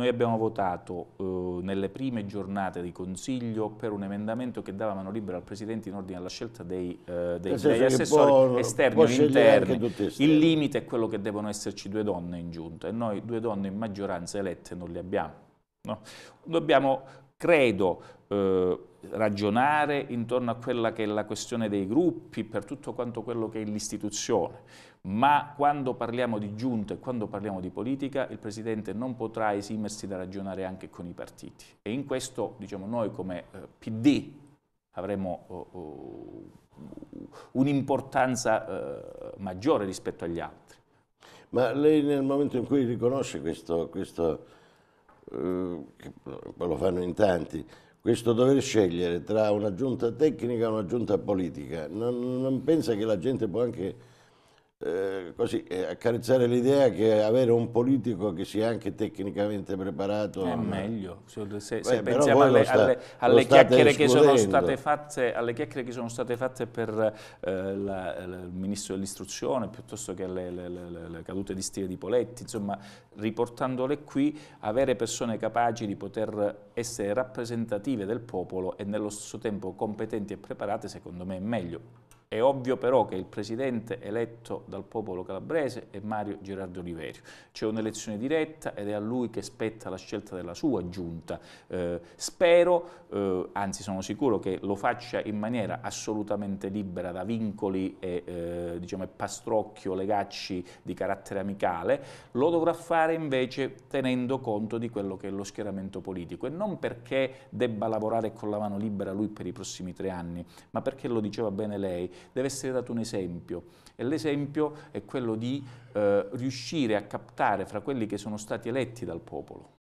Noi abbiamo votato eh, nelle prime giornate di Consiglio per un emendamento che dava mano libera al Presidente in ordine alla scelta dei, eh, dei, degli assessori può, esterni o interni. Il limite è quello che devono esserci due donne in giunta e noi due donne in maggioranza elette non le abbiamo. No? Dobbiamo credo, eh, ragionare intorno a quella che è la questione dei gruppi, per tutto quanto quello che è l'istituzione. Ma quando parliamo di giunta e quando parliamo di politica, il Presidente non potrà esimersi da ragionare anche con i partiti. E in questo, diciamo, noi come eh, PD avremo oh, oh, un'importanza eh, maggiore rispetto agli altri. Ma lei nel momento in cui riconosce questo, questo eh, lo fanno in tanti, questo dover scegliere tra una giunta tecnica e una giunta politica, non, non pensa che la gente può anche eh, così, eh, accarezzare l'idea che avere un politico che sia anche tecnicamente preparato è meglio se, se, Beh, pensiamo alle, sta, alle, alle chiacchiere che sono state fatte alle chiacchiere che sono state fatte per eh, la, la, il ministro dell'istruzione piuttosto che le, le, le, le, cadute di stile di Poletti insomma riportandole qui avere persone capaci di poter essere rappresentative del popolo e nello stesso tempo competenti e preparate secondo me è meglio è ovvio però che il presidente eletto dal popolo calabrese è Mario Gerardo Oliverio. C'è un'elezione diretta ed è a lui che spetta la scelta della sua giunta. Eh, spero, eh, anzi sono sicuro che lo faccia in maniera assolutamente libera da vincoli e eh, diciamo, pastrocchio, legacci di carattere amicale. Lo dovrà fare invece tenendo conto di quello che è lo schieramento politico e non perché debba lavorare con la mano libera lui per i prossimi tre anni, ma perché lo diceva bene lei, deve essere dato un esempio e l'esempio è quello di eh, riuscire a captare fra quelli che sono stati eletti dal popolo